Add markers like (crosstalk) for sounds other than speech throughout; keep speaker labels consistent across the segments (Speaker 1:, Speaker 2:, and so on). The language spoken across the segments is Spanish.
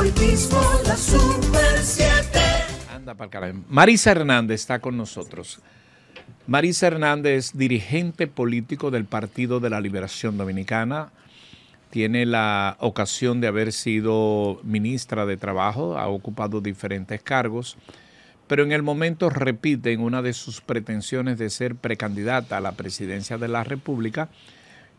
Speaker 1: la
Speaker 2: Anda para Marisa Hernández está con nosotros. Marisa Hernández, dirigente político del Partido de la Liberación Dominicana, tiene la ocasión de haber sido ministra de Trabajo, ha ocupado diferentes cargos, pero en el momento repite en una de sus pretensiones de ser precandidata a la presidencia de la República,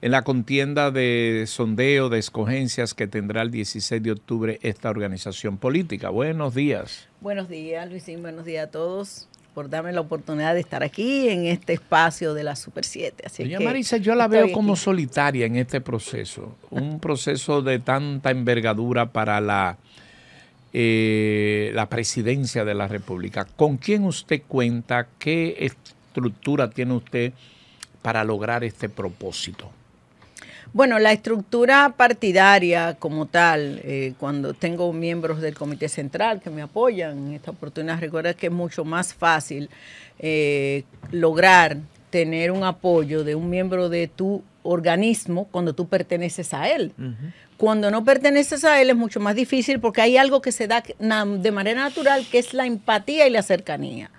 Speaker 2: en la contienda de sondeo de escogencias que tendrá el 16 de octubre esta organización política. Buenos días.
Speaker 1: Buenos días, Luisín. Buenos días a todos por darme la oportunidad de estar aquí en este espacio de la Super 7. Doña Marisa, yo la veo como
Speaker 2: solitaria en este proceso, un (laughs) proceso de tanta envergadura para la, eh, la presidencia de la República. ¿Con quién usted cuenta? ¿Qué estructura tiene usted para lograr este propósito?
Speaker 1: Bueno, la estructura partidaria como tal, eh, cuando tengo miembros del Comité Central que me apoyan en esta oportunidad, recuerda que es mucho más fácil eh, lograr tener un apoyo de un miembro de tu organismo cuando tú perteneces a él. Cuando no perteneces a él es mucho más difícil porque hay algo que se da de manera natural que es la empatía y la cercanía.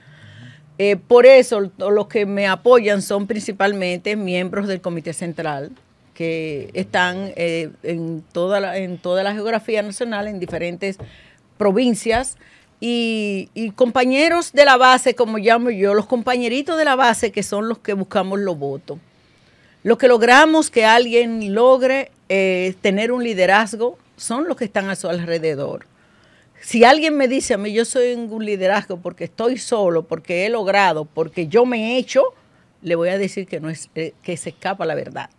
Speaker 1: Eh, por eso los que me apoyan son principalmente miembros del Comité Central, que están eh, en, toda la, en toda la geografía nacional, en diferentes provincias. Y, compañeros de la base, como llamo yo, los compañeritos de la base que son los que buscamos los votos. Los que logramos que alguien logre eh, tener un liderazgo son los que están a su alrededor. Si alguien me dice a mí, yo soy un liderazgo porque estoy solo, porque he logrado, porque yo me he hecho, le voy a decir que, no es, eh, que se escapa la verdad.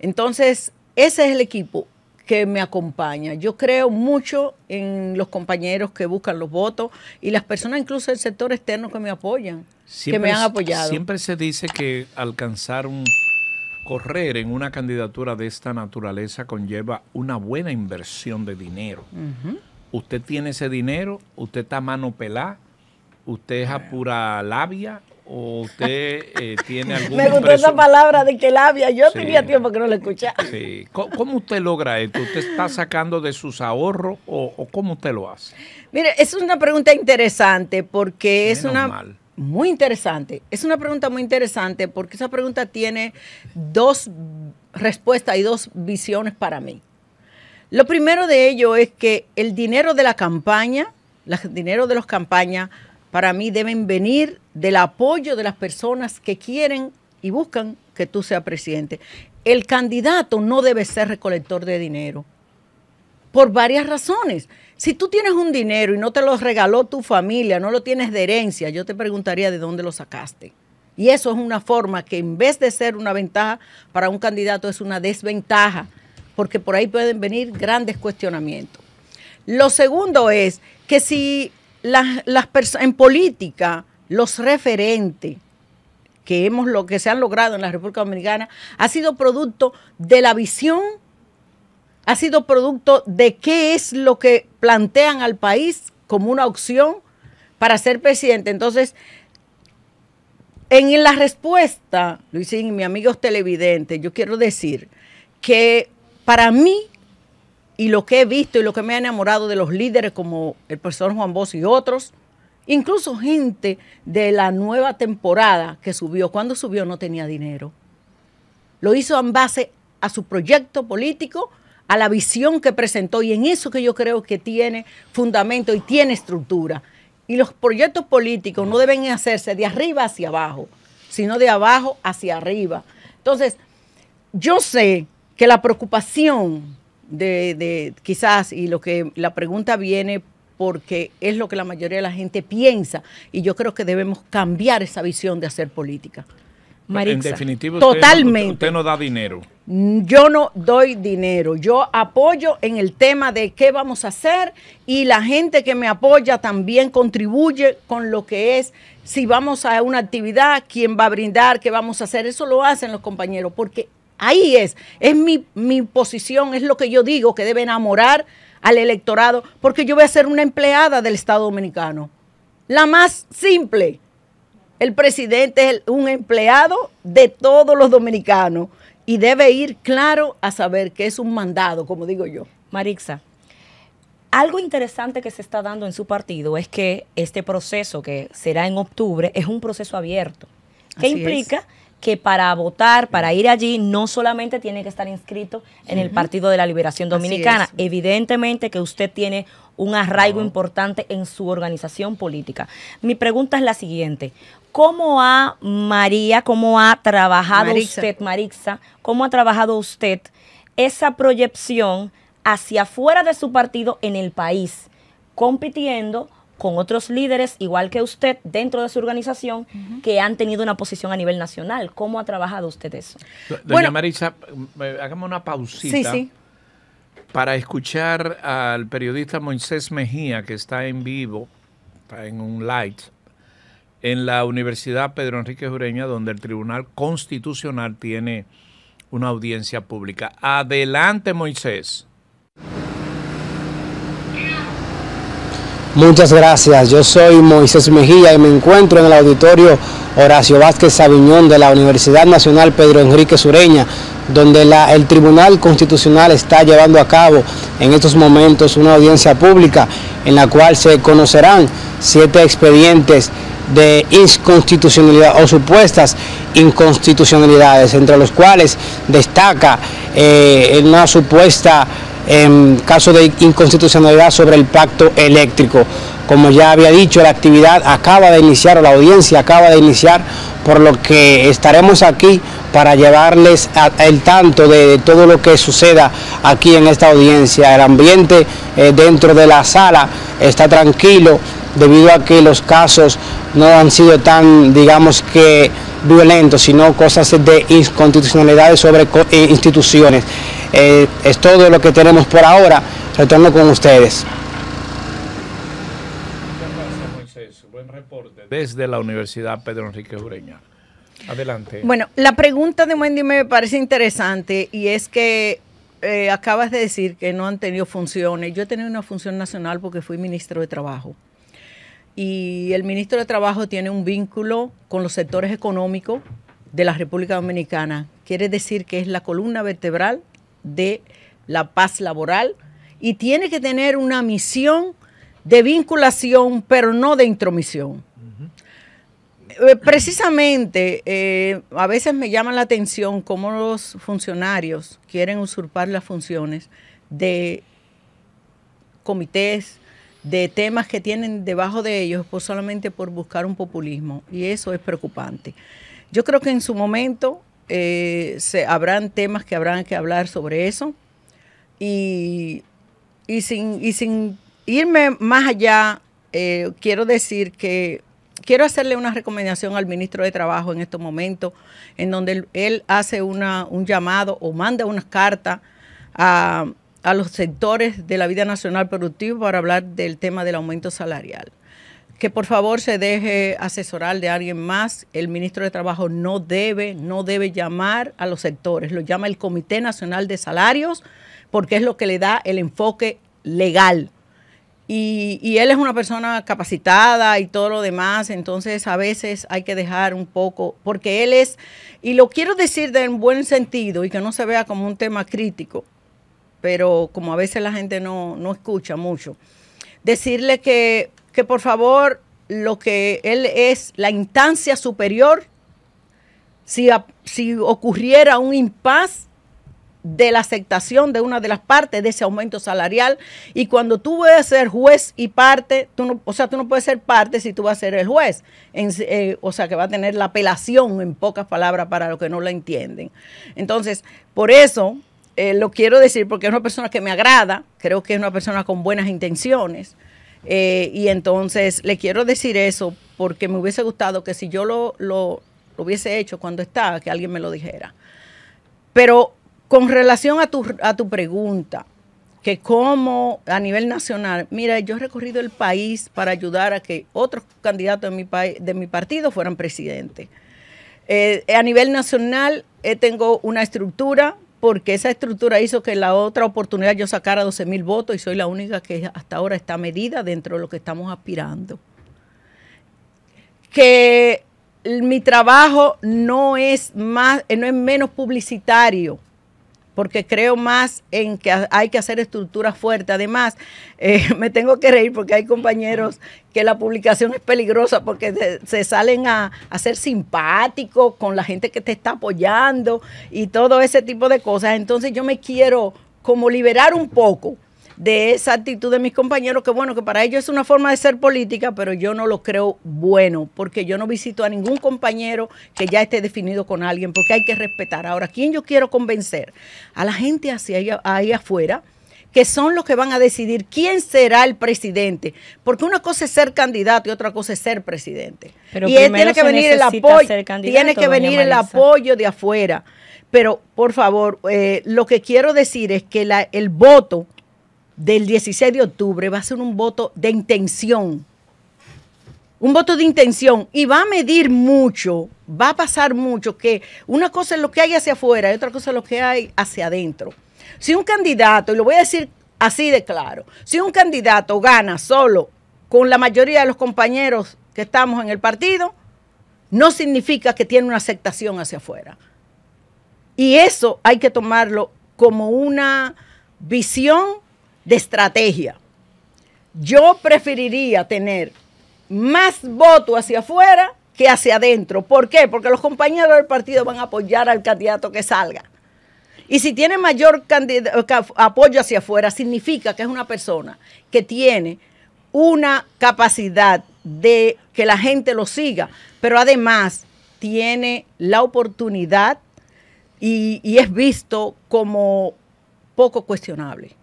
Speaker 1: Entonces, ese es el equipo que me acompaña. Yo creo mucho en los compañeros que buscan los votos y las personas incluso del sector externo que me apoyan, que me han apoyado. Siempre
Speaker 2: se dice que alcanzar un correr en una candidatura de esta naturaleza conlleva una buena inversión de dinero. Usted tiene ese dinero, usted está mano pelada, usted es apura pura labia, o usted eh, tiene (laughs) algún... Me gustó esa
Speaker 1: palabra de que labia, yo tenía tiempo que no la escuchaba.
Speaker 2: Sí. ¿Cómo, usted logra esto? ¿Usted está sacando de sus ahorros o, cómo usted lo hace?
Speaker 1: Mire, es una pregunta interesante porque es una... Muy interesante. Es una pregunta muy interesante porque esa pregunta tiene dos respuestas y dos visiones para mí. Lo primero de ello es que el dinero de la campaña, el dinero de las campañas para mí deben venir del apoyo de las personas que quieren y buscan que tú seas presidente. El candidato no debe ser recolector de dinero, por varias razones. Si tú tienes un dinero y no te lo regaló tu familia, no lo tienes de herencia, yo te preguntaría de dónde lo sacaste. Y eso es una forma que en vez de ser una ventaja para un candidato es una desventaja, porque por ahí pueden venir grandes cuestionamientos. Lo segundo es que si las, las en política, los referentes que hemos lo que se han logrado en la República Dominicana ha sido producto de la visión, ha sido producto de qué es lo que plantean al país como una opción para ser presidente. Entonces, en la respuesta, Luisín y mis amigos televidentes, yo quiero decir que para mí y lo que he visto y lo que me ha enamorado de los líderes como el profesor Juan Bosch y otros, incluso gente de la nueva temporada que subió, cuando subió no tenía dinero. Lo hizo en base a su proyecto político, a la visión que presentó y en eso que yo creo que tiene fundamento y tiene estructura. Y los proyectos políticos no deben hacerse de arriba hacia abajo, sino de abajo hacia arriba. Entonces, yo sé que la preocupación de, quizás, y lo que la pregunta viene porque es lo que la mayoría de la gente piensa, y yo creo que debemos cambiar esa visión de hacer política. en definitiva, totalmente.
Speaker 2: Usted no da dinero.
Speaker 1: Yo no doy dinero. Yo apoyo en el tema de qué vamos a hacer y la gente que me apoya también contribuye con lo que es si vamos a una actividad, quién va a brindar, qué vamos a hacer. Eso lo hacen los compañeros porque Ahí es, es mi, posición, es lo que yo digo que debe enamorar al electorado, porque yo voy a ser una empleada del Estado Dominicano. La más simple. El presidente es un empleado de todos los dominicanos y debe ir claro a saber que es un mandado, como digo yo. Marixa,
Speaker 3: algo interesante que se está dando en su partido es que este proceso que será en octubre es un proceso abierto, ¿Qué implica que para votar, para ir allí, no solamente tiene que estar inscrito en el Partido de la Liberación Dominicana. Evidentemente que usted tiene un arraigo importante en su organización política. Mi pregunta es la siguiente. ¿Cómo ha María, cómo ha trabajado usted, Marixa, cómo ha trabajado usted esa proyección hacia afuera de su partido en el país, compitiendo con otros líderes, igual que usted, dentro de su organización, que han tenido una posición a nivel nacional. ¿Cómo ha trabajado usted eso?
Speaker 2: Doña Marisa, mm, hagamos eh, una pausita. Para escuchar al periodista Moisés Mejía, que está en vivo, está en un light, en la Universidad Pedro Enrique Jureña, donde el Tribunal Constitucional tiene una audiencia pública. Adelante, Moisés.
Speaker 4: Muchas gracias. Yo soy Moisés Mejía y me encuentro en el auditorio Horacio Vázquez Sabiñón de la Universidad Nacional Pedro Enrique Sureña, donde la, el Tribunal Constitucional está llevando a cabo en estos momentos una audiencia pública en la cual se conocerán siete expedientes de inconstitucionalidad o supuestas inconstitucionalidades, entre los cuales destaca eh, una supuesta en caso de inconstitucionalidad sobre el pacto eléctrico. Como ya había dicho, la actividad acaba de iniciar, la audiencia acaba de iniciar, por lo que estaremos aquí para llevarles el tanto de todo lo que suceda aquí en esta audiencia. El ambiente eh, dentro de la sala está tranquilo, debido a que los casos no han sido tan, digamos que, violentos, sino cosas de inconstitucionalidades sobre eh, instituciones. Eh, es todo lo que tenemos por ahora. Retorno con ustedes.
Speaker 2: desde la Universidad Pedro Enrique Ureña. Adelante. Bueno,
Speaker 1: la pregunta de Wendy me parece interesante y es que eh, acabas de decir que no han tenido funciones. Yo he tenido una función nacional porque fui ministro de Trabajo y el ministro de Trabajo tiene un vínculo con los sectores económicos de la República Dominicana. Quiere decir que es la columna vertebral de la paz laboral y tiene que tener una misión de vinculación, pero no de intromisión. Eh, precisamente, eh, a veces me llama la atención cómo los funcionarios quieren usurpar las funciones de comités, de temas que tienen debajo de ellos pues solamente por buscar un populismo y eso es preocupante. Yo creo que en su momento eh, se, habrán temas que habrán que hablar sobre eso y, sin, sin irme más allá, eh, quiero decir que quiero hacerle una recomendación al ministro de Trabajo en estos momentos, en donde él, hace un llamado o manda unas cartas a a los sectores de la vida nacional productiva para hablar del tema del aumento salarial. Que por favor se deje asesorar de alguien más. El ministro de Trabajo no debe, no debe llamar a los sectores, lo llama el Comité Nacional de Salarios porque es lo que le da el enfoque legal. Y, él es una persona capacitada y todo lo demás, entonces a veces hay que dejar un poco, porque él es, y lo quiero decir de un buen sentido y que no se vea como un tema crítico, pero como a veces la gente no, escucha mucho, decirle que, que por favor lo que él es la instancia superior, si, si ocurriera un impas de la aceptación de una de las partes de ese aumento salarial y cuando tú a ser juez y parte, tú no, o sea, tú no puedes ser parte si tú vas a ser el juez, eh, o sea, que va a tener la apelación en pocas palabras para los que no la entienden. Entonces, por eso eh, lo quiero decir porque es una persona que me agrada, creo que es una persona con buenas intenciones. Eh, y entonces le quiero decir eso porque me hubiese gustado que si yo lo, hubiese hecho cuando estaba, que alguien me lo dijera. Pero con relación a tu, pregunta, que como a nivel nacional, mira, yo he recorrido el país para ayudar a que otros candidatos de mi, país, de mi partido fueran presidentes. Eh, a nivel nacional tengo una estructura porque esa estructura hizo que la otra oportunidad yo sacara 12 mil votos y soy la única que hasta ahora está medida dentro de lo que estamos aspirando. Que mi trabajo no es más, no es menos publicitario porque creo más en que hay que hacer estructuras fuertes. Además, eh, (laughs) me tengo que reír porque hay compañeros que la publicación es peligrosa porque se, salen a, a ser simpáticos con la gente que te está apoyando y todo ese tipo de cosas. Entonces yo me quiero como liberar un poco de esa actitud de mis compañeros, que bueno, que para ellos es una forma de ser política, pero yo no lo creo bueno, porque yo no visito a ningún compañero que ya esté definido con alguien, porque hay que respetar. Ahora, ¿quién yo quiero convencer? A la gente hacia ahí, ahí afuera que son los que van a decidir quién será el presidente. Porque una cosa es ser candidato y otra cosa es ser presidente. y tiene que venir el apoyo, tiene que venir el apoyo de afuera. Pero por favor, eh, lo que quiero decir es que el voto del 16 de octubre va a ser un voto de intención. Un voto de intención y va a medir mucho, va a pasar mucho que una cosa es lo que hay hacia afuera y otra cosa es lo que hay hacia adentro. Si un candidato, y lo voy a decir así de claro, si un candidato gana solo con la mayoría de los compañeros que estamos en el partido, no significa que tiene una aceptación hacia afuera. Y eso hay que tomarlo como una visión de estrategia. Yo preferiría tener más voto hacia afuera que hacia adentro. ¿Por qué? Porque los compañeros del partido van a apoyar al candidato que salga. Y si tiene mayor apoyo hacia afuera, significa que es una persona que tiene una capacidad de que la gente lo siga, pero además tiene la oportunidad y es visto como poco cuestionable.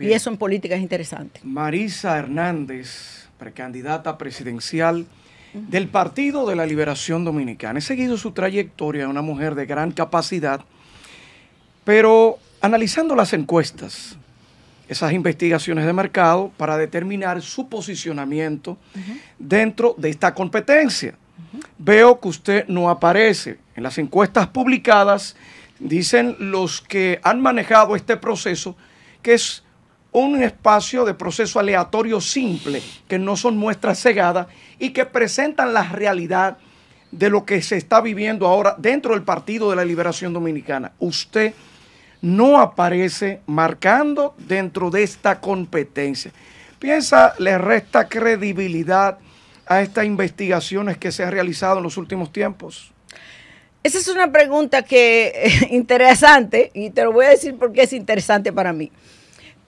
Speaker 1: Y eso en política es interesante.
Speaker 5: Marisa Hernández, precandidata presidencial del Partido de la Liberación Dominicana. He seguido su trayectoria, una mujer de gran capacidad, pero analizando las encuestas, esas investigaciones de mercado para determinar su posicionamiento dentro de esta competencia. Veo que usted no aparece. En las encuestas publicadas dicen los que han manejado este proceso que es un espacio de proceso aleatorio simple, que no son muestras cegadas y que presentan la realidad de lo que se está viviendo ahora dentro del Partido de la Liberación Dominicana. Usted no aparece marcando dentro de esta competencia. Piensa, le resta credibilidad a estas investigaciones que se han realizado en
Speaker 1: los últimos tiempos. Esa es una pregunta que (laughs) interesante y te lo voy a decir porque es interesante para mí.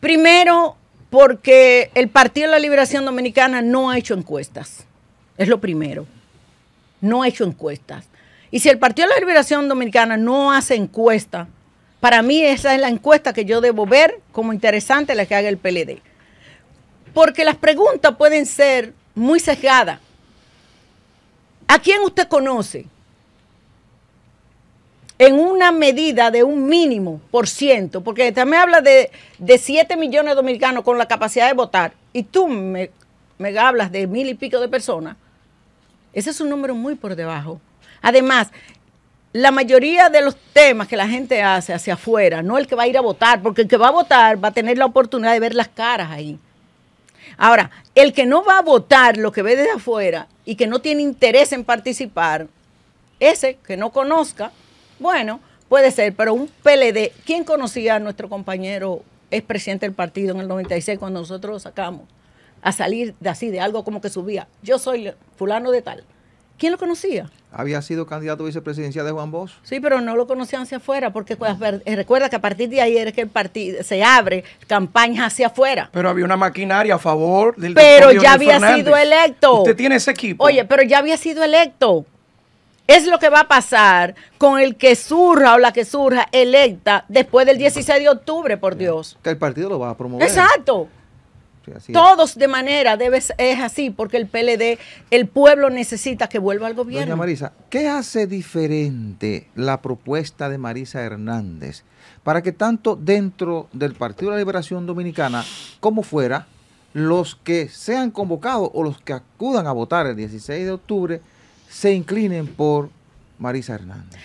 Speaker 1: Primero, porque el Partido de la Liberación Dominicana no ha hecho encuestas. Es lo primero. No ha hecho encuestas. Y si el Partido de la Liberación Dominicana no hace encuesta, para mí esa es la encuesta que yo debo ver como interesante la que haga el PLD. Porque las preguntas pueden ser muy sesgadas. ¿A quién usted conoce? en una medida de un mínimo por ciento, porque también habla de, 7 millones de dominicanos con la capacidad de votar, y tú me hablas de mil y pico de personas, ese es un número muy por debajo. Además, la mayoría de los temas que la gente hace hacia afuera, no el que va a ir a votar, porque el que va a votar va a tener la oportunidad de ver las caras ahí. Ahora, el que no va a votar lo que ve desde afuera y que no tiene interés en participar, ese que no conozca, bueno, puede ser, pero un PLD, ¿quién conocía a nuestro compañero expresidente presidente del partido en el 96 cuando nosotros lo sacamos? A salir de así, de algo como que subía. Yo soy fulano de tal. ¿Quién lo conocía?
Speaker 6: Había sido candidato a vicepresidencia de Juan Bosch.
Speaker 1: Sí, pero no lo conocían hacia afuera, porque pues, eh, recuerda que a partir de ayer es que el partido se abre campañas hacia afuera.
Speaker 6: Pero había una maquinaria a
Speaker 5: favor del Pero ya había sido electo. Usted tiene ese equipo. Oye,
Speaker 1: pero ya había sido electo es lo que va a pasar con el que surja o la que surja electa después del 16 de octubre, por Dios. Que el partido lo va a promover. Exacto. Todos de manera es así, porque el PLD, el pueblo necesita que vuelva al gobierno. Doña Marisa,
Speaker 6: ¿qué hace diferente la propuesta de Marisa Hernández para que tanto dentro del Partido de la Liberación Dominicana como fuera, los que sean convocados o los que acudan a votar el 16 de octubre se inclinen por Marisa Hernández?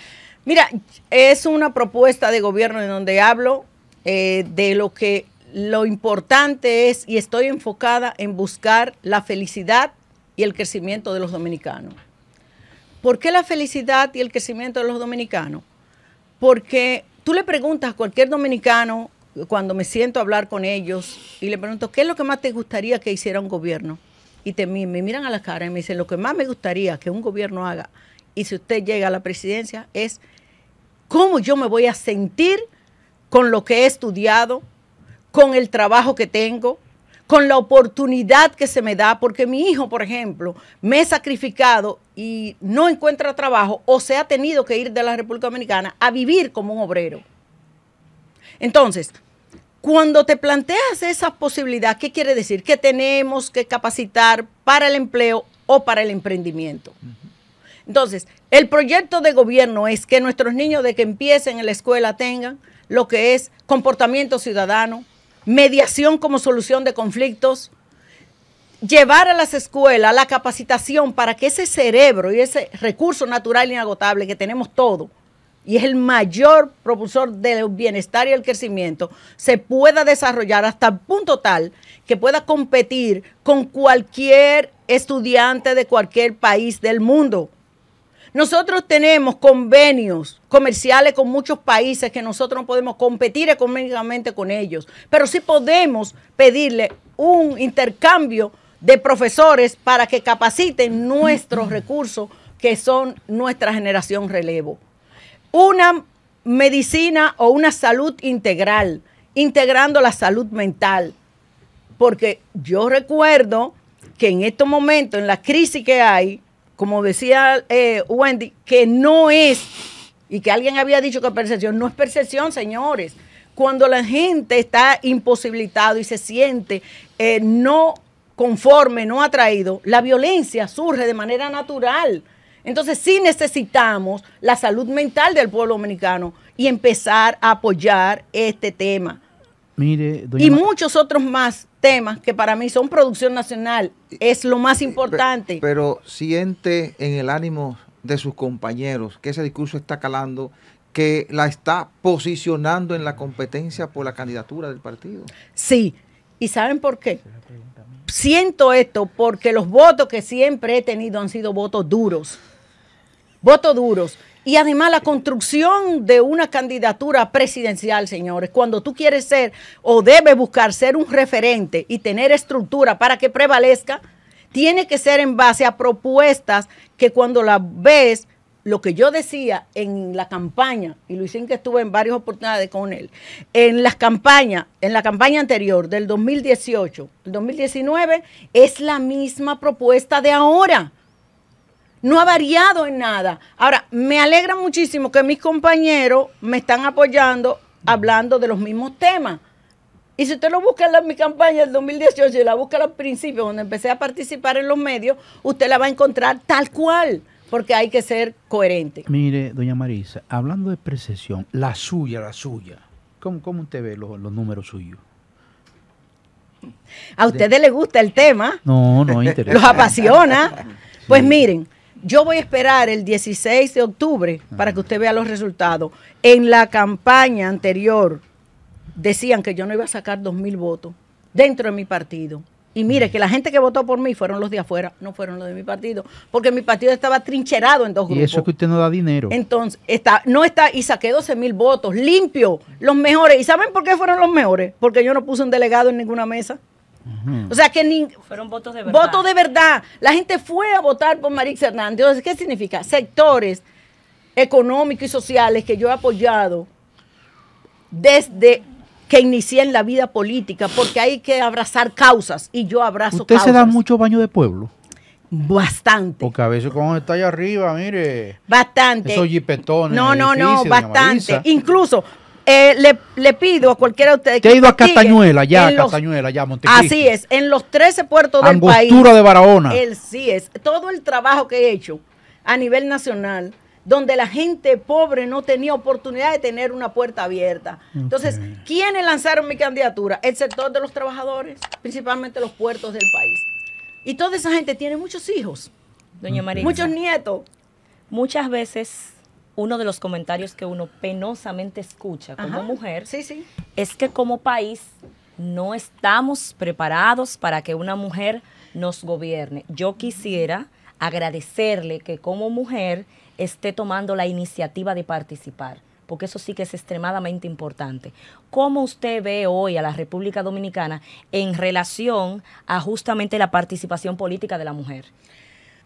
Speaker 1: Mira, es una propuesta de gobierno en donde hablo eh, de lo que lo importante es, y estoy enfocada en buscar la felicidad y el crecimiento de los dominicanos. ¿Por qué la felicidad y el crecimiento de los dominicanos? Porque tú le preguntas a cualquier dominicano, cuando me siento a hablar con ellos, y le pregunto, ¿qué es lo que más te gustaría que hiciera un gobierno? y me miran a la cara y me dicen, lo que más me gustaría que un gobierno haga, y si usted llega a la presidencia, es cómo yo me voy a sentir con lo que he estudiado, con el trabajo que tengo, con la oportunidad que se me da, porque mi hijo, por ejemplo, me he sacrificado y no encuentra trabajo o se ha tenido que ir de la República Dominicana a vivir como un obrero. Entonces, cuando te planteas esa posibilidad, ¿qué quiere decir? Que tenemos que capacitar para el empleo o para el emprendimiento. Entonces, el proyecto de gobierno es que nuestros niños de que empiecen en la escuela tengan lo que es comportamiento ciudadano, mediación como solución de conflictos, llevar a las escuelas la capacitación para que ese cerebro y ese recurso natural inagotable que tenemos todo, y es el mayor propulsor del bienestar y el crecimiento, se pueda desarrollar hasta el punto tal que pueda competir con cualquier estudiante de cualquier país del mundo. Nosotros tenemos convenios comerciales con muchos países que nosotros no podemos competir económicamente con ellos, pero sí podemos pedirle un intercambio de profesores para que capaciten nuestros recursos que son nuestra generación relevo una medicina o una salud integral, integrando la salud mental. Porque yo recuerdo que en estos momentos, en la crisis que hay, como decía eh, Wendy, que no es, y que alguien había dicho que percepción, no es percepción, señores. Cuando la gente está imposibilitada y se siente eh, no conforme, no atraído, la violencia surge de manera natural. Entonces sí necesitamos la salud mental del pueblo dominicano y empezar a apoyar este tema.
Speaker 6: y
Speaker 1: muchos otros más temas que para mí son producción nacional, es lo más importante.
Speaker 6: Pero, pero siente en
Speaker 1: el ánimo
Speaker 6: de sus compañeros que ese discurso está calando, que la está posicionando
Speaker 1: en la competencia por la candidatura del partido. Sí, ¿y saben por qué? Siento esto porque los votos que siempre he tenido han sido votos duros. Voto duros. Y además la construcción de una candidatura presidencial, señores, cuando tú quieres ser o debes buscar ser un referente y tener estructura para que prevalezca, tiene que ser en base a propuestas que cuando las ves, lo que yo decía en la campaña, y Luisín que estuve en varias oportunidades con él, en las campañas, en la campaña anterior del 2018, el 2019, es la misma propuesta de ahora no ha variado en nada. Ahora, me alegra muchísimo que mis compañeros me están apoyando hablando de los mismos temas. Y si usted lo busca en mi campaña del 2018 y la busca al principio, cuando empecé a participar en los medios, usted la va a encontrar tal cual, porque hay que ser coherente.
Speaker 2: Mire, doña Marisa, hablando de precesión, la suya, la suya, ¿cómo, cómo usted ve los, números suyos? A ustedes
Speaker 1: les gusta el tema.
Speaker 4: No, no, (laughs)
Speaker 2: interesante. Los apasiona.
Speaker 1: Pues miren, yo voy a esperar el 16 de octubre para que usted vea los resultados. En la campaña anterior decían que yo no iba a sacar 2.000 votos dentro de mi partido. Y mire que la gente que votó por mí fueron los de afuera, no fueron los de mi partido, porque mi partido estaba trincherado en dos grupos. Y eso es que
Speaker 4: usted no da dinero.
Speaker 1: Entonces, está, no está, y saqué 12 mil votos, limpio, los mejores. ¿Y saben por qué fueron los mejores? Porque yo no puse un delegado en ninguna mesa. O sea que ni,
Speaker 3: fueron votos de verdad.
Speaker 1: de verdad. La gente fue a votar por Marix Hernández. ¿Qué significa? Sectores económicos y sociales que yo he apoyado desde que inicié en la vida política, porque hay que abrazar causas y yo abrazo causas. ¿Usted se da
Speaker 2: mucho baño de pueblo? Bastante. Porque a veces cuando está allá arriba,
Speaker 1: mire. Bastante. Esos jipetones. No, no, no, bastante. Incluso eh, le, pido a cualquiera de ustedes que. He ido a Castañuela, ya, Castañuela, ya, Montecristo. Así es, en los 13 puertos del país. Angostura de Barahona. El, sí es. Todo el trabajo que he hecho a nivel nacional donde la gente pobre no tenía oportunidad de tener una puerta abierta. Entonces, ¿quiénes lanzaron mi candidatura? El sector de los trabajadores, principalmente los puertos del país. Y toda esa gente tiene muchos hijos, Doña María. Muchos nietos.
Speaker 3: Muchas veces uno de los comentarios que uno penosamente escucha como mujer es que como país no estamos preparados para que una mujer nos gobierne. Yo quisiera agradecerle que como mujer esté tomando la iniciativa de participar, porque eso sí que es extremadamente importante. ¿Cómo usted ve hoy a la República Dominicana en relación a
Speaker 1: justamente la participación política de la mujer?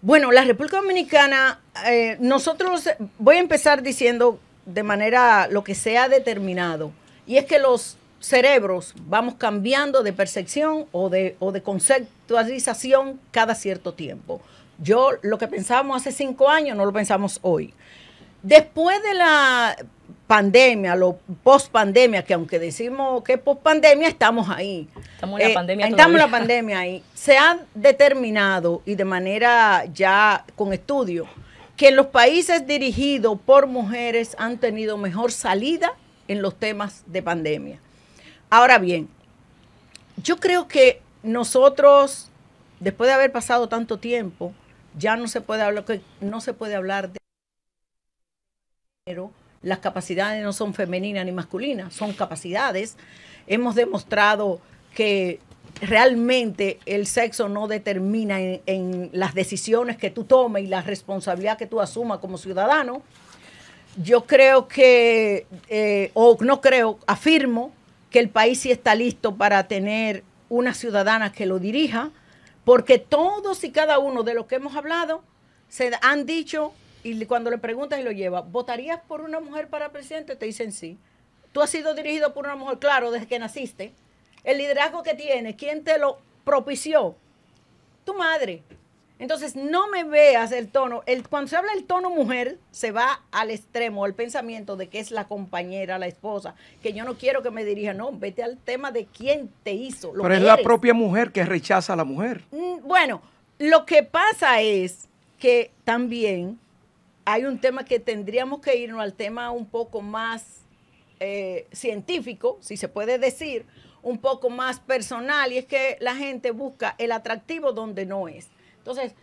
Speaker 1: Bueno, la República Dominicana, eh, nosotros, voy a empezar diciendo de manera lo que se ha determinado, y es que los cerebros vamos cambiando de percepción o de, o de conceptualización cada cierto tiempo. Yo lo que pensábamos hace cinco años no lo pensamos hoy. Después de la pandemia, lo post pandemia, que aunque decimos que post pandemia, estamos ahí. Estamos en la eh, pandemia. Estamos en la (laughs) pandemia ahí. Se han determinado y de manera ya con estudio que los países dirigidos por mujeres han tenido mejor salida en los temas de pandemia. Ahora bien, yo creo que nosotros, después de haber pasado tanto tiempo, ya no se puede hablar, no se puede hablar de las capacidades no son femeninas ni masculinas, son capacidades. Hemos demostrado que realmente el sexo no determina en, las decisiones que tú tomes y la responsabilidad que tú asumas como ciudadano. Yo creo que, eh, o no creo, afirmo que el país sí está listo para tener una ciudadana que lo dirija, porque todos y cada uno de los que hemos hablado se han dicho y cuando le preguntas y lo lleva, ¿votarías por una mujer para presidente? Te dicen sí. Tú has sido dirigido por una mujer, claro, desde que naciste. El liderazgo que tienes, ¿quién te lo propició? Tu madre. Entonces, no me veas el tono. cuando se habla del tono mujer, se va al extremo, al pensamiento de que es la compañera, la esposa, que yo no quiero que me dirija. No, vete al tema de quién te hizo. Lo Pero es la propia
Speaker 5: mujer que rechaza a la mujer.
Speaker 1: Mm, bueno, lo que pasa es que también hay un tema que tendríamos que irnos al tema un poco más eh, científico, si se puede decir, un poco más personal, y es que la gente busca el atractivo donde no es. Entonces,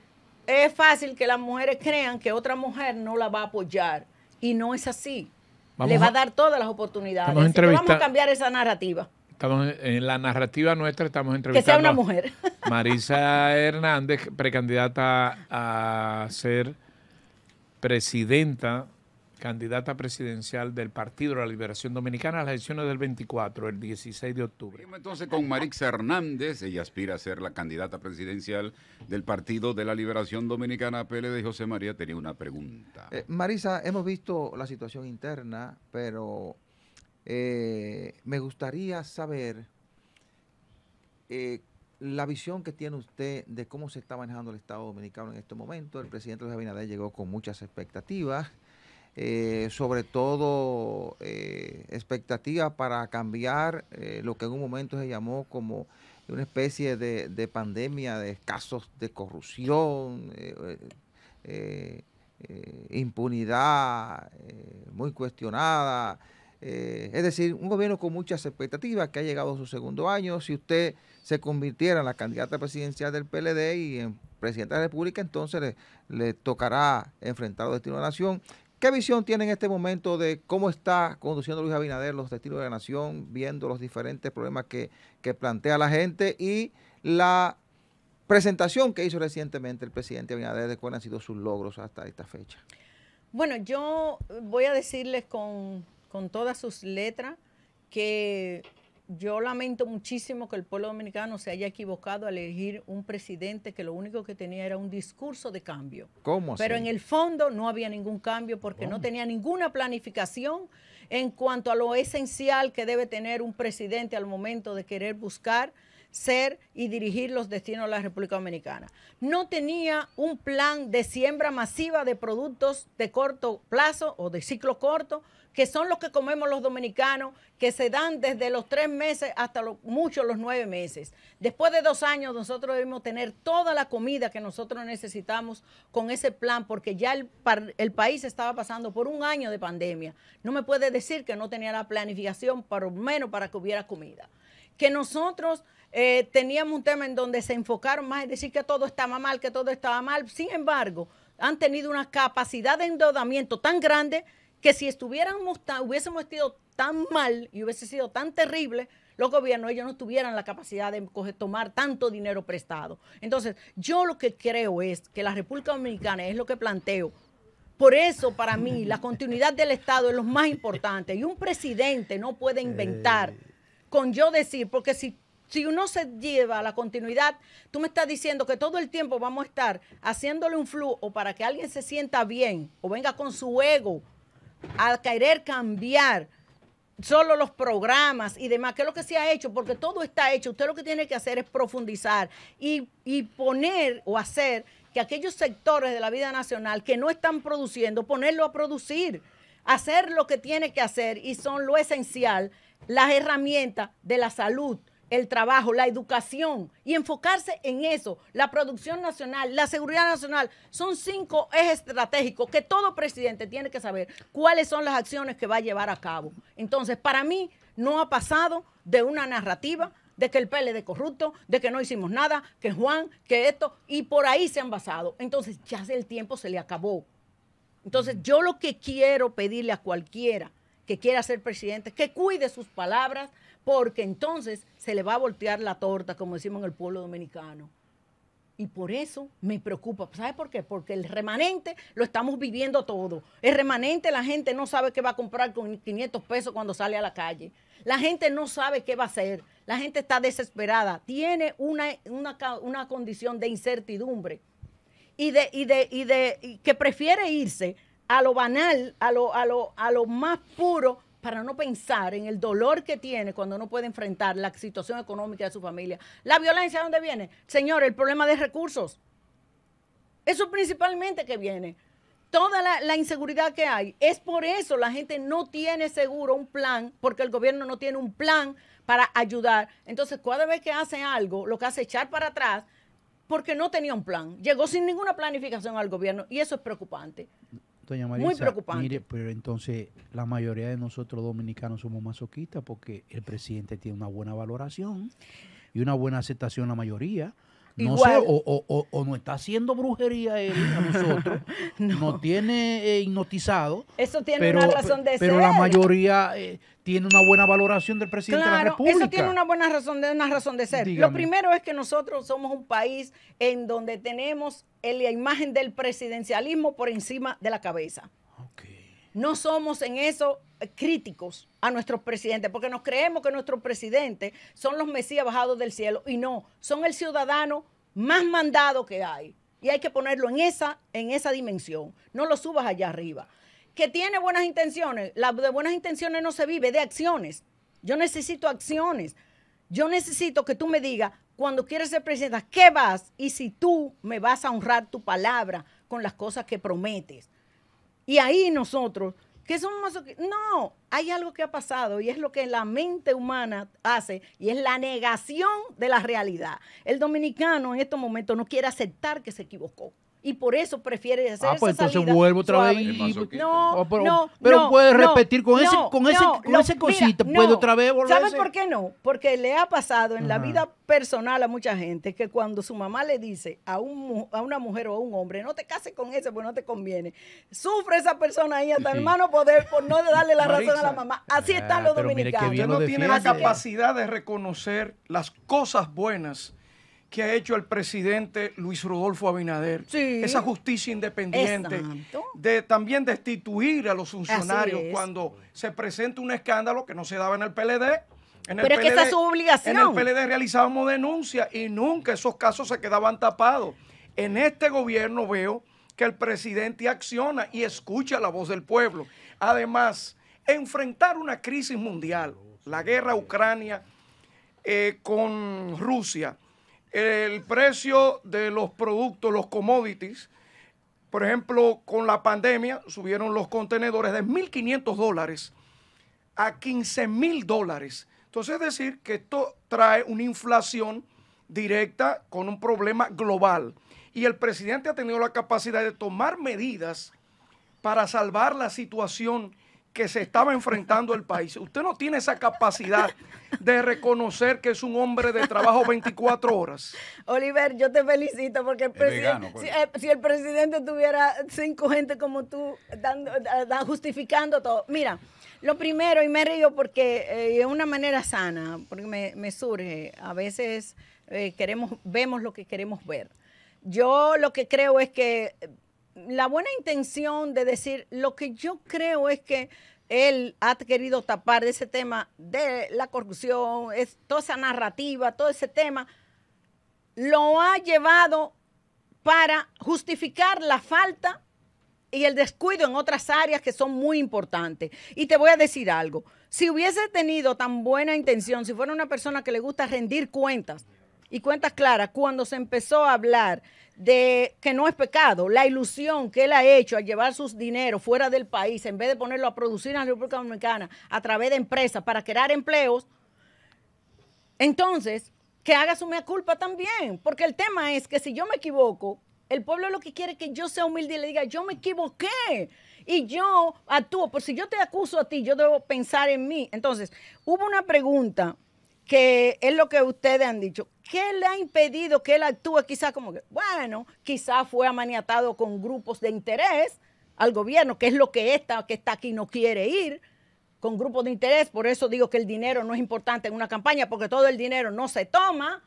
Speaker 1: es fácil que las mujeres crean que otra mujer no la va a apoyar, y no es así. Le va a, dar todas las oportunidades. vamos a cambiar esa narrativa
Speaker 2: en la narrativa nuestra estamos entrevistando que sea una mujer (laughs) Marisa Hernández precandidata a ser presidenta, candidata presidencial del Partido de la Liberación Dominicana a las elecciones del 24, el 16 de octubre. Entonces con Marixa Hernández, ella aspira a ser la candidata presidencial del Partido de la Liberación Dominicana, PLD. José María tenía una pregunta.
Speaker 6: Eh, Marisa, hemos visto la situación interna, pero eh, me gustaría saber eh, la visión que tiene usted de cómo se está manejando el Estado Dominicano en este momento. El presidente Luis Abinader llegó con muchas expectativas, eh, sobre todo eh, expectativas para cambiar eh, lo que en un momento se llamó como una especie de pandemia de casos de corrupción, impunidad muy cuestionada. Eh, es decir, un gobierno con muchas expectativas que ha llegado a su segundo año. Si usted se convirtiera en la candidata presidencial del PLD y en presidenta de la República, entonces le, tocará enfrentar los destinos de la nación. ¿Qué visión tiene en este momento de cómo está conduciendo Luis Abinader los destinos de la nación, viendo los diferentes problemas que plantea la gente y la presentación que hizo recientemente el presidente Abinader de cuáles han sido sus logros hasta esta fecha?
Speaker 1: Bueno, yo voy a decirles con con todas sus letras, que yo lamento muchísimo que el pueblo dominicano se haya equivocado al elegir un presidente que lo único que tenía era un discurso de cambio. ¿Cómo Pero en el fondo no había ningún cambio porque no tenía ninguna planificación en cuanto a lo esencial que debe tener un presidente al momento de querer buscar ser y dirigir los destinos de la República Dominicana. No tenía un plan de siembra masiva de productos de corto plazo o de ciclo corto, que son los que comemos los dominicanos, que se dan desde los tres meses hasta los, muchos los nueve meses. Después de dos años nosotros debemos tener toda la comida que nosotros necesitamos con ese plan, porque ya el, país estaba pasando por un año de pandemia. No me puede decir que no tenía la planificación, por lo menos para que hubiera comida. Que nosotros eh, teníamos un tema en donde se enfocaron más en decir que todo estaba mal, que todo estaba mal. Sin embargo, han tenido una capacidad de endeudamiento tan grande que si estuviéramos hubiésemos estado tan mal y hubiese sido tan terrible, los gobiernos ellos no tuvieran la capacidad de tomar tanto dinero prestado. Entonces, yo lo que creo es que la República Dominicana es lo que planteo. Por eso, para mí, la continuidad del Estado es lo más importante. Y un presidente no puede inventar eh. con yo decir, porque si si uno se lleva a la continuidad, tú me estás diciendo que todo el tiempo vamos a estar haciéndole un flujo para que alguien se sienta bien o venga con su ego a querer cambiar solo los programas y demás, que es lo que se ha hecho, porque todo está hecho. Usted lo que tiene que hacer es profundizar y, y poner o hacer que aquellos sectores de la vida nacional que no están produciendo, ponerlo a producir, hacer lo que tiene que hacer y son lo esencial, las herramientas de la salud, el trabajo, la educación y enfocarse en eso, la producción nacional, la seguridad nacional, son cinco ejes estratégicos que todo presidente tiene que saber cuáles son las acciones que va a llevar a cabo. Entonces, para mí no ha pasado de una narrativa de que el PLD corrupto, de que no hicimos nada, que Juan, que esto, y por ahí se han basado. Entonces, ya el tiempo se le acabó. Entonces, yo lo que quiero pedirle a cualquiera que quiera ser presidente, que cuide sus palabras, porque entonces se le va a voltear la torta, como decimos en el pueblo dominicano. Y por eso me preocupa. ¿Sabe por qué? Porque el remanente lo estamos viviendo todo. El remanente la gente no sabe qué va a comprar con 500 pesos cuando sale a la calle. La gente no sabe qué va a hacer. La gente está desesperada. Tiene una, condición de incertidumbre y de, y de, y de que prefiere irse a lo banal, a lo, a lo, a lo más puro para no pensar en el dolor que tiene cuando no puede enfrentar la situación económica de su familia. La violencia, ¿dónde viene? Señor, el problema de recursos. Eso principalmente que viene. Toda la, la, inseguridad que hay. Es por eso la gente no tiene seguro un plan, porque el gobierno no tiene un plan para ayudar. Entonces, cada vez que hace algo, lo que hace es echar para atrás, porque no tenía un plan. Llegó sin ninguna planificación al gobierno y eso es preocupante.
Speaker 2: Muy preocupante. Mire, pero entonces la mayoría de nosotros dominicanos somos masoquistas porque el presidente tiene una buena valoración y una buena aceptación la mayoría. No sé, o, o, o, no está haciendo brujería él a (laughs) nosotros, no. tiene
Speaker 1: eh, hipnotizado. Eso tiene pero, una razón de ser. Pero la mayoría eh,
Speaker 2: tiene una buena valoración del presidente de la República. Eso tiene una
Speaker 1: buena razón de, una razón de ser. Lo primero es que nosotros somos un país en donde tenemos la imagen del presidencialismo por encima de la cabeza no somos en eso críticos a nuestros presidentes, porque nos creemos que nuestros presidentes son los mesías bajados del cielo y no, son el ciudadano más mandado que hay. Y hay que ponerlo en esa, dimensión, no lo subas allá arriba. Que tiene buenas intenciones, la, de buenas intenciones no se vive, de acciones. Yo necesito acciones. Yo necesito que tú me digas, cuando quieres ser presidenta, ¿qué vas? Y si tú me vas a honrar tu palabra con las cosas que prometes. Y ahí nosotros, que somos No, hay algo que ha pasado y es lo que la mente humana hace y es la negación de la realidad. El dominicano en estos momentos no quiere aceptar que se equivocó y por eso prefiere hacer ah, pues entonces vuelvo otra vez y...
Speaker 5: no, pero, no, puedes repetir con ese con ese con cosita otra vez ¿sabes por
Speaker 1: qué no? porque le ha pasado en la vida personal a mucha gente que cuando su mamá le dice a un a una mujer o a un hombre no te cases con ese porque no te conviene sufre esa persona ahí hasta el mano poder por no darle la razón a la mamá así están ah, los dominicanos usted no tiene la capacidad
Speaker 5: de reconocer las cosas buenas que ha hecho el presidente Luis Rodolfo Abinader, esa justicia independiente, de también destituir a los funcionarios cuando se presenta un escándalo que no se daba en el PLD.
Speaker 1: En Pero es que esa es su obligación. En el PLD realizábamos
Speaker 5: denuncias y nunca esos casos se quedaban tapados. En este gobierno veo que el presidente acciona y escucha la voz del pueblo. Además, enfrentar una crisis mundial, la guerra Ucrania eh, con Rusia, el precio de los productos, los commodities, por ejemplo, con la pandemia subieron los contenedores de 1.500 dólares a 15.000 dólares. Entonces, es decir, que esto trae una inflación directa con un problema global. Y el presidente ha tenido la capacidad de tomar medidas para salvar la situación que se estaba enfrentando el país. Usted no tiene esa capacidad de reconocer que es un hombre de trabajo 24 horas.
Speaker 1: Oliver, yo te felicito porque pues. eh, si, el presidente tuviera cinco gente como tú justificando todo. Mira, lo primero, y me río porque eh, es una manera sana, porque me, surge, a veces eh, queremos, vemos lo que queremos ver. Yo lo que creo es que la buena intención de decir, lo que yo creo es que él ha querido tapar ese tema de la corrupción, toda esa narrativa, todo ese tema, lo ha llevado para justificar la falta y el descuido en otras áreas que son muy importantes. Y te voy a decir algo, si hubiese tenido tan buena intención, si fuera una persona que le gusta rendir cuentas y cuentas claras, cuando se empezó a hablar de que no es pecado, la ilusión que él ha hecho al llevar sus dineros fuera del país, en vez de ponerlo a producir en la República Dominicana a través de empresas para crear empleos, entonces que haga su mea culpa también, porque el tema es que si yo me equivoco, el pueblo lo que quiere es que yo sea humilde y le diga, yo me equivoqué y yo actúo, por si yo te acuso a ti, yo debo pensar en mí. Entonces, hubo una pregunta que es lo que ustedes han dicho. ¿Qué le ha impedido que él actúe quizás como que, bueno, quizás fue amaniatado con grupos de interés al gobierno, que es lo que esta que está aquí no quiere ir, con grupos de interés, por eso digo que el dinero no es importante en una campaña, porque todo el dinero no se toma.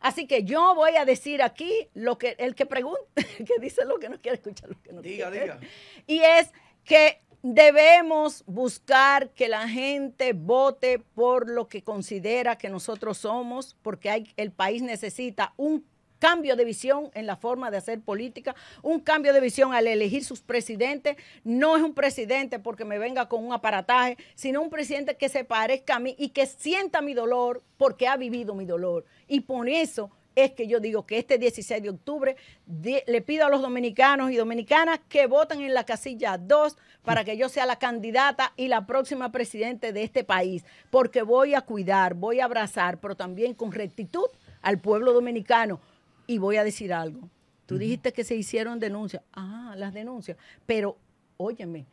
Speaker 1: Así que yo voy a decir aquí lo que el que pregunte, (laughs) que dice lo que no quiere escuchar, lo que no diga, Diga. Y es que debemos buscar que la gente vote por lo que considera que nosotros somos, porque el país necesita un cambio de visión en la forma de hacer política, un cambio de visión al elegir sus presidentes. No es un presidente porque me venga con un aparataje, sino un presidente que se parezca a mí y que sienta mi dolor porque ha vivido mi dolor. Y por eso es que yo digo que este 16 de octubre le pido a los dominicanos y dominicanas que voten en la casilla 2 para que yo sea la candidata y la próxima presidente de este país, porque voy a cuidar, voy a abrazar, pero también con rectitud al pueblo dominicano. Y voy a decir algo. Tú dijiste que se hicieron denuncias. Ah, las denuncias. Pero, óyeme,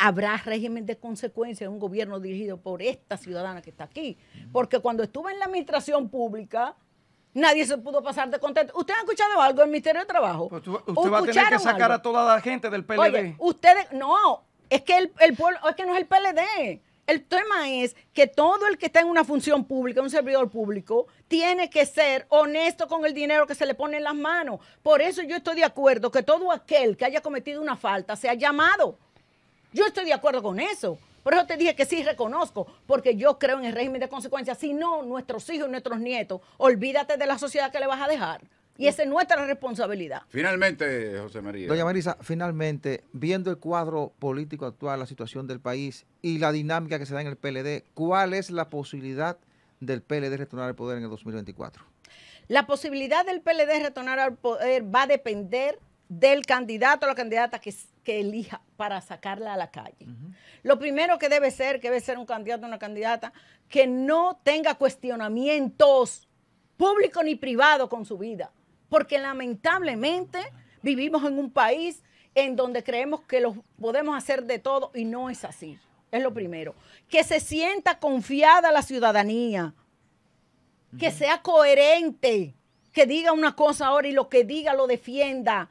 Speaker 1: habrá régimen de consecuencia en un gobierno dirigido por esta ciudadana que está aquí. Porque cuando estuve en la administración pública, nadie se pudo pasar de contento. ¿Usted ha escuchado algo del Ministerio de Trabajo? Pues usted va a tener que sacar a
Speaker 5: toda la gente del PLD. Oye,
Speaker 1: ustedes, no, es que el, pueblo, es que no es el PLD. El tema es que todo el que está en una función pública, un servidor público, tiene que ser honesto con el dinero que se le pone en las manos. Por eso yo estoy de acuerdo que todo aquel que haya cometido una falta sea llamado. Yo estoy de acuerdo con eso. Por eso te dije que sí reconozco, porque yo creo en el régimen de consecuencias. Si no, nuestros hijos y nuestros nietos, olvídate de la sociedad que le vas a dejar. Y esa es nuestra responsabilidad.
Speaker 6: Finalmente, José María. Doña Marisa, finalmente, viendo el cuadro político actual, la situación del país y la dinámica que se da en el PLD, ¿cuál es la posibilidad del PLD retornar al poder en el 2024?
Speaker 1: La posibilidad del PLD retornar al poder va a depender del candidato o la candidata que, elija para sacarla a la calle. Lo primero que debe ser, que debe ser un candidato o una candidata que no tenga cuestionamientos públicos ni privados con su vida, porque lamentablemente vivimos en un país en donde creemos que lo podemos hacer de todo y no es así. Es lo primero. Que se sienta confiada la ciudadanía, que sea coherente, que diga una cosa ahora y lo que diga lo defienda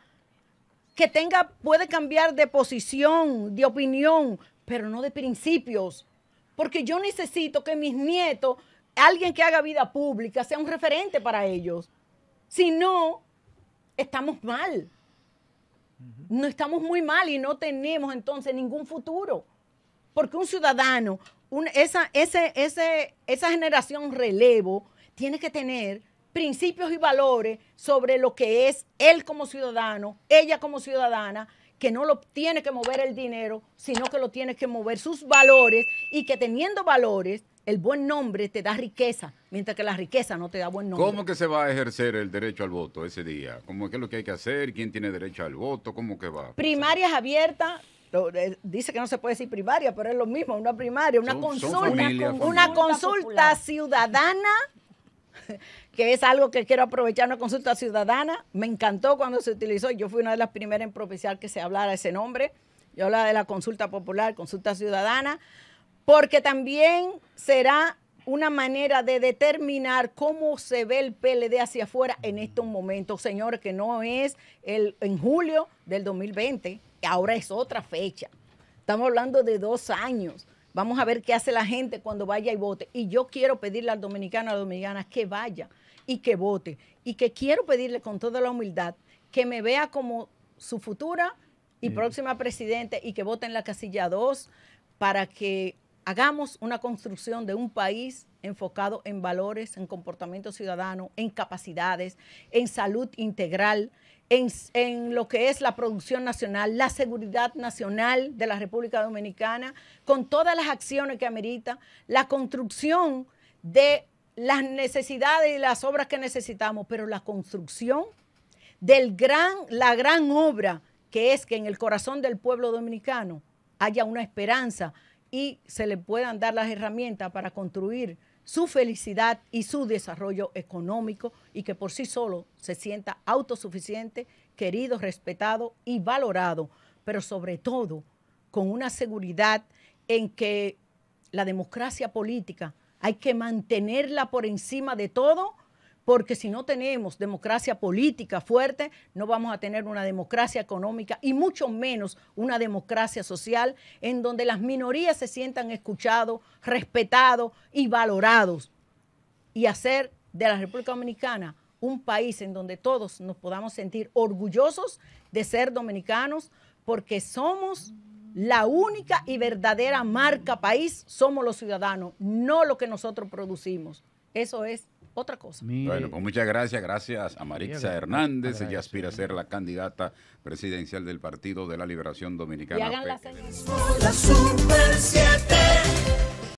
Speaker 1: que tenga, puede cambiar de posición, de opinión, pero no de principios. Porque yo necesito que mis nietos, alguien que haga vida pública, sea un referente para ellos. Si no, estamos mal. No estamos muy mal y no tenemos entonces ningún futuro. Porque un ciudadano, esa, esa generación relevo, tiene que tener principios y valores sobre lo que es él como ciudadano, ella como ciudadana, que no lo tiene que mover el dinero, sino que lo tiene que mover sus valores y que teniendo valores, el buen nombre te da riqueza, mientras que la riqueza no te da buen nombre. ¿Cómo
Speaker 2: que se va a ejercer el derecho al voto ese día? ¿Cómo que es lo que hay que hacer? ¿Quién tiene derecho al voto? ¿Cómo que va?
Speaker 1: Primarias abiertas, eh, dice que no se puede decir primaria, pero es lo mismo, una primaria, una consulta, una consulta ciudadana (laughs) que es algo que quiero aprovechar una consulta ciudadana. Me encantó cuando se utilizó, yo fui una de las primeras en propiciar que se hablara ese nombre. Yo hablaba de la consulta popular, consulta ciudadana, porque también será una manera de determinar cómo se ve el PLD hacia afuera en estos momentos, señores, que no es el, en julio del 2020, ahora es otra fecha. Estamos hablando de dos años. Vamos a ver qué hace la gente cuando vaya y vote. Y yo quiero pedirle al dominicano, a la dominicana, que vaya y que vote. Y que quiero pedirle con toda la humildad que me vea como su futura y mm. próxima presidenta y que vote en la casilla 2 para que hagamos una construcción de un país enfocado en valores, en comportamiento ciudadano, en capacidades, en salud integral, en, lo que es la producción nacional, la seguridad nacional de la República Dominicana, con todas las acciones que amerita, la construcción de las necesidades y las obras que necesitamos, pero la construcción del gran, la gran obra que es que en el corazón del pueblo dominicano haya una esperanza y se le puedan dar las herramientas para construir su felicidad y su desarrollo económico y que por sí solo se sienta autosuficiente, querido, respetado y valorado, pero sobre todo con una seguridad en que la democracia política hay que mantenerla por encima de todo porque si no tenemos democracia política fuerte, no vamos a tener una democracia económica y mucho menos una democracia social en donde las minorías se sientan escuchados, respetados y valorados y hacer de la República Dominicana un país en donde todos nos podamos sentir orgullosos de ser dominicanos porque somos la única y verdadera marca país, somos los ciudadanos, no lo que nosotros producimos. Eso es otra cosa. Bueno,
Speaker 2: pues muchas gracias, gracias a Maritza Hernández, ella aspira a ¿eh? ser la candidata presidencial del Partido de la Liberación Dominicana. la